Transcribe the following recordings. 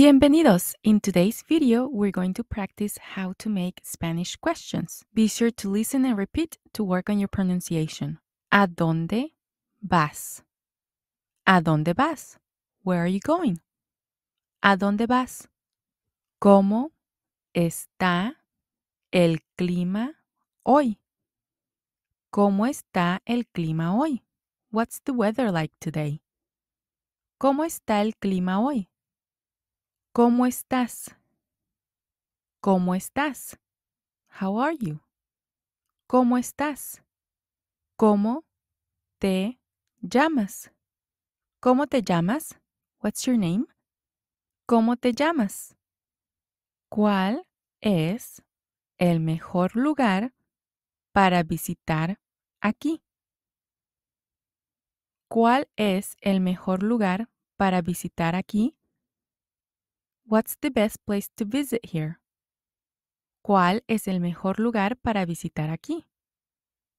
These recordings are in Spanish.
Bienvenidos! In today's video, we're going to practice how to make Spanish questions. Be sure to listen and repeat to work on your pronunciation. ¿A dónde vas? ¿A dónde vas? Where are you going? ¿A dónde vas? ¿Cómo está el clima hoy? ¿Cómo está el clima hoy? What's the weather like today? ¿Cómo está el clima hoy? ¿Cómo estás? ¿Cómo estás? How are you? ¿Cómo estás? ¿Cómo te llamas? ¿Cómo te llamas? What's your name? ¿Cómo te llamas? ¿Cuál es el mejor lugar para visitar aquí? ¿Cuál es el mejor lugar para visitar aquí? What's the best place to visit here? ¿Cuál es el mejor lugar para visitar aquí?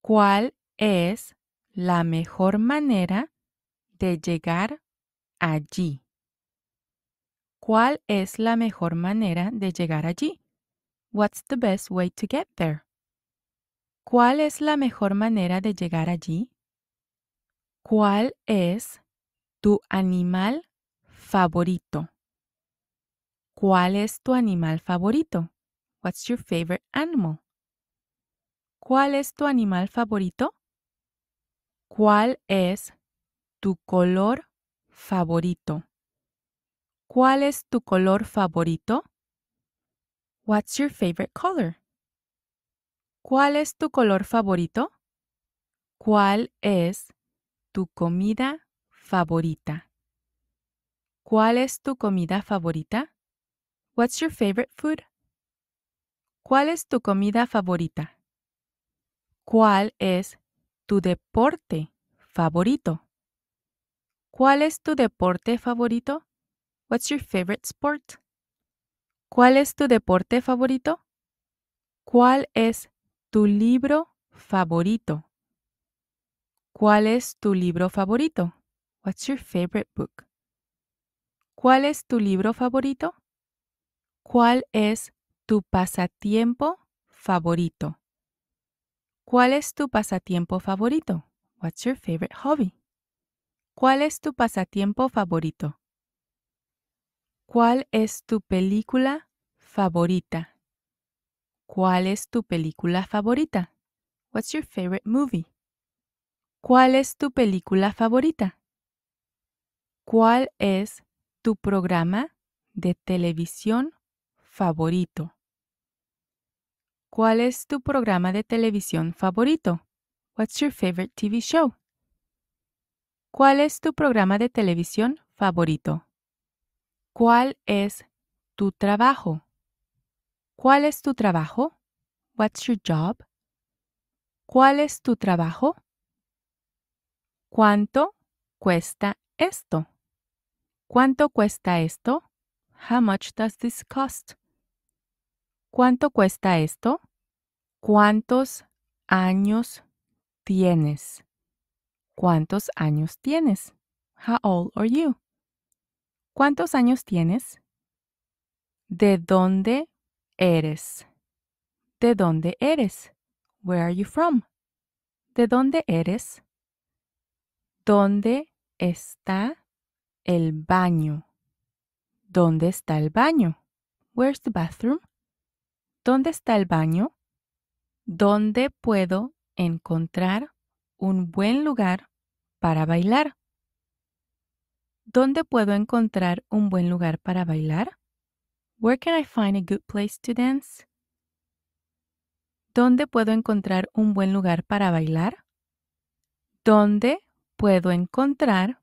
¿Cuál es la mejor manera de llegar allí? ¿Cuál es la mejor manera de llegar allí? What's the best way to get there? ¿Cuál es la mejor manera de llegar allí? ¿Cuál es tu animal favorito? ¿Cuál es tu animal favorito? What's your favorite animal? ¿Cuál es tu animal favorito? ¿Cuál es tu color favorito? ¿Cuál es tu color favorito? What's your favorite color? ¿Cuál es tu color favorito? ¿Cuál es tu comida favorita? ¿Cuál es tu comida favorita? What's your favorite food? ¿Cuál es tu comida favorita? ¿Cuál es tu deporte favorito? ¿Cuál es tu deporte favorito? What's your favorite sport? ¿Cuál es tu deporte favorito? ¿Cuál es tu libro favorito? ¿Cuál es tu libro favorito? What's your favorite book? ¿Cuál es tu libro favorito? ¿Cuál es tu pasatiempo favorito? ¿Cuál es tu pasatiempo favorito? What's your favorite hobby? ¿Cuál es tu pasatiempo favorito? ¿Cuál es tu película favorita? ¿Cuál es tu película favorita? What's your favorite movie? ¿Cuál es tu película favorita? ¿Cuál es tu programa de televisión favorito? ¿Cuál es tu programa de televisión favorito? What's your favorite TV show? ¿Cuál es tu programa de televisión favorito? ¿Cuál es tu trabajo? ¿Cuál es tu trabajo? What's your job? ¿Cuál es tu trabajo? ¿Cuánto cuesta esto? ¿Cuánto cuesta esto? How much does this cost? ¿Cuánto cuesta esto? ¿Cuántos años tienes? ¿Cuántos años tienes? How old are you? ¿Cuántos años tienes? ¿De dónde eres? ¿De dónde eres? Where are you from? ¿De dónde eres? ¿Dónde está el baño? ¿Dónde está el baño? Where's the bathroom? ¿Dónde está el baño? ¿Dónde puedo encontrar un buen lugar para bailar? ¿Dónde puedo encontrar un buen lugar para bailar? Where can I find a good place to dance? ¿Dónde puedo encontrar un buen lugar para bailar? ¿Dónde puedo encontrar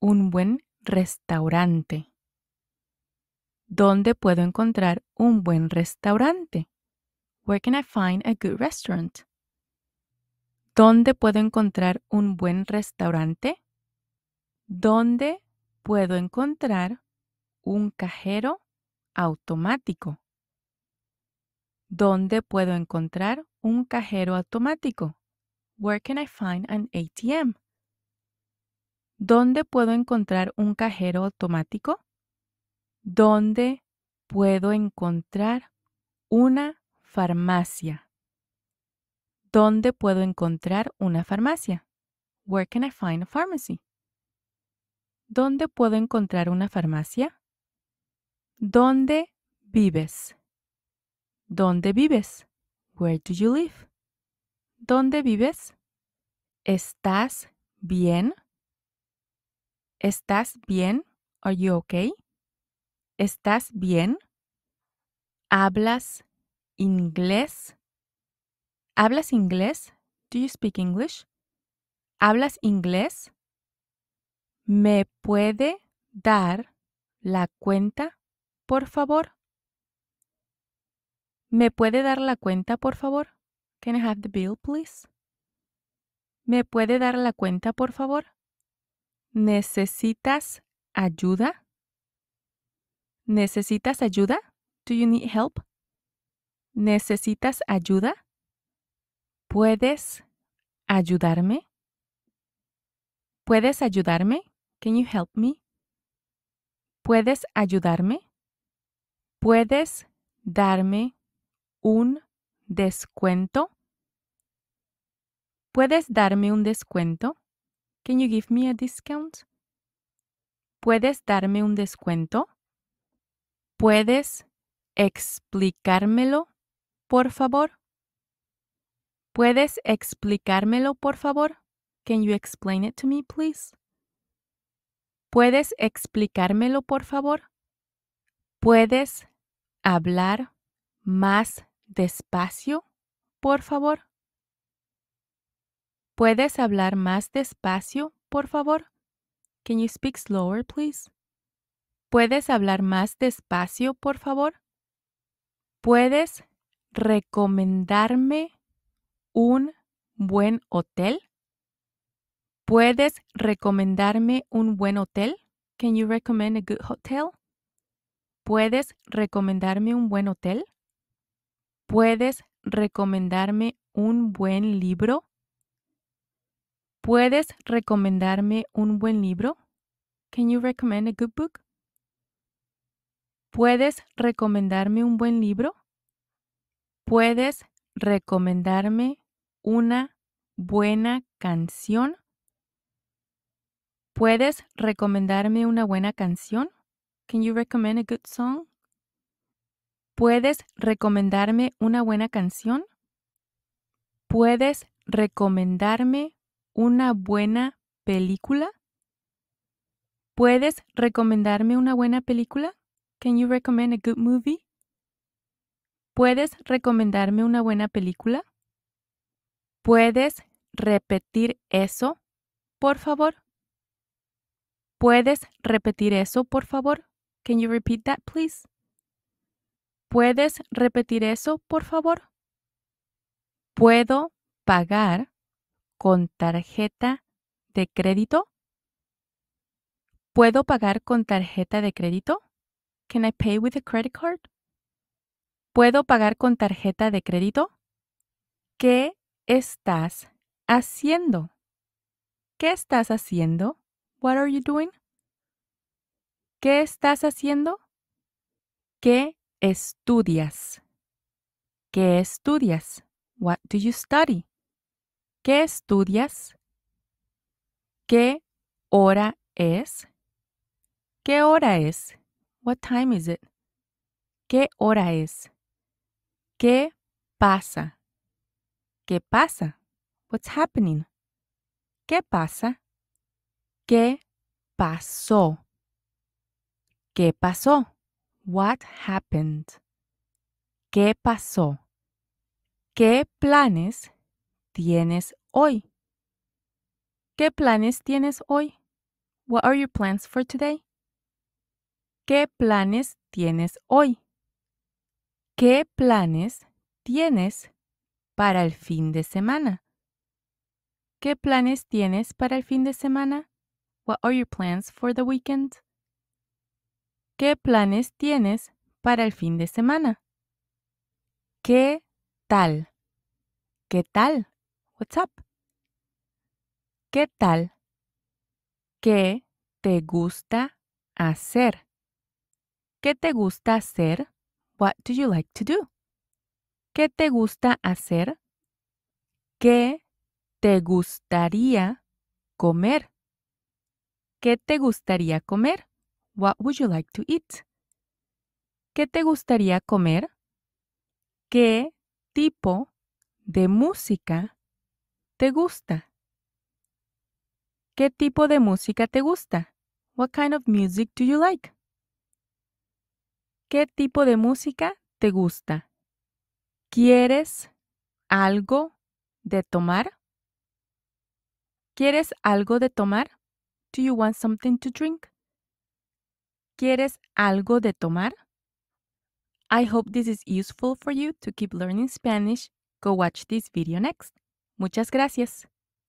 un buen restaurante? ¿Dónde puedo encontrar un buen restaurante? Where can I find a good restaurant? ¿Dónde puedo encontrar un buen restaurante? ¿Dónde puedo encontrar un cajero automático? ¿Dónde puedo encontrar un cajero automático? Where can I find an ATM? ¿Dónde puedo encontrar un cajero automático? ¿Dónde puedo encontrar una farmacia? ¿Dónde puedo encontrar una farmacia? Where can I find a pharmacy? ¿Dónde puedo encontrar una farmacia? ¿Dónde vives? ¿Dónde vives? Where do you live? ¿Dónde vives? ¿Estás bien? ¿Estás bien? Are you okay? ¿Estás bien? ¿Hablas inglés? ¿Hablas inglés? Do you speak English? ¿Hablas inglés? ¿Me puede dar la cuenta, por favor? ¿Me puede dar la cuenta, por favor? Can I have the bill, please? ¿Me puede dar la cuenta, por favor? ¿Necesitas ayuda? ¿Necesitas ayuda? Do you need help? ¿Necesitas ayuda? ¿Puedes ayudarme? ¿Puedes ayudarme? Can you help me? ¿Puedes ayudarme? ¿Puedes darme un descuento? ¿Puedes darme un descuento? Can you give me a discount? ¿Puedes darme un descuento? ¿Puedes explicármelo, por favor? ¿Puedes explicármelo, por favor? Can you explain it to me, please? ¿Puedes explicármelo, por favor? ¿Puedes hablar más despacio, por favor? ¿Puedes hablar más despacio, por favor? Can you speak slower, please? ¿Puedes hablar más despacio, por favor? ¿Puedes recomendarme un buen hotel? ¿Puedes recomendarme un buen hotel? Can you recommend a good hotel? ¿Puedes recomendarme un buen hotel? ¿Puedes recomendarme un buen libro? ¿Puedes recomendarme un buen libro? Can you recommend a good book? ¿Puedes recomendarme un buen libro? ¿Puedes recomendarme una buena canción? ¿Puedes recomendarme una buena canción? Can you recommend a good song? ¿Puedes recomendarme una buena canción? ¿Puedes recomendarme una buena película? ¿Puedes recomendarme una buena película? Can you recommend a good movie? ¿Puedes recomendarme una buena película? ¿Puedes repetir eso, por favor? ¿Puedes repetir eso, por favor? Can you repeat that, please? ¿Puedes repetir eso, por favor? ¿Puedo pagar con tarjeta de crédito? ¿Puedo pagar con tarjeta de crédito? Can I pay with a credit card? ¿Puedo pagar con tarjeta de crédito? ¿Qué estás haciendo? ¿Qué estás haciendo? What are you doing? ¿Qué estás haciendo? ¿Qué estudias? ¿Qué estudias? What do you study? ¿Qué estudias? ¿Qué hora es? ¿Qué hora es? What time is it? ¿Qué hora es? ¿Qué pasa? ¿Qué pasa? What's happening? ¿Qué pasa? ¿Qué pasó? ¿Qué pasó? What happened? ¿Qué pasó? ¿Qué planes tienes hoy? ¿Qué planes tienes hoy? What are your plans for today? ¿Qué planes tienes hoy? ¿Qué planes tienes para el fin de semana? ¿Qué planes tienes para el fin de semana? What are your plans for the weekend? ¿Qué planes tienes para el fin de semana? ¿Qué tal? ¿Qué tal? What's up? ¿Qué tal? ¿Qué te gusta hacer? ¿Qué te gusta hacer? What do you like to do? ¿Qué te gusta hacer? ¿Qué te gustaría comer? ¿Qué te gustaría comer? What would you like to eat? ¿Qué te gustaría comer? ¿Qué tipo de música te gusta? ¿Qué tipo de música te gusta? What kind of music do you like? ¿Qué tipo de música te gusta? ¿Quieres algo de tomar? ¿Quieres algo de tomar? Do you want something to drink? ¿Quieres algo de tomar? I hope this is useful for you to keep learning Spanish. Go watch this video next. Muchas gracias.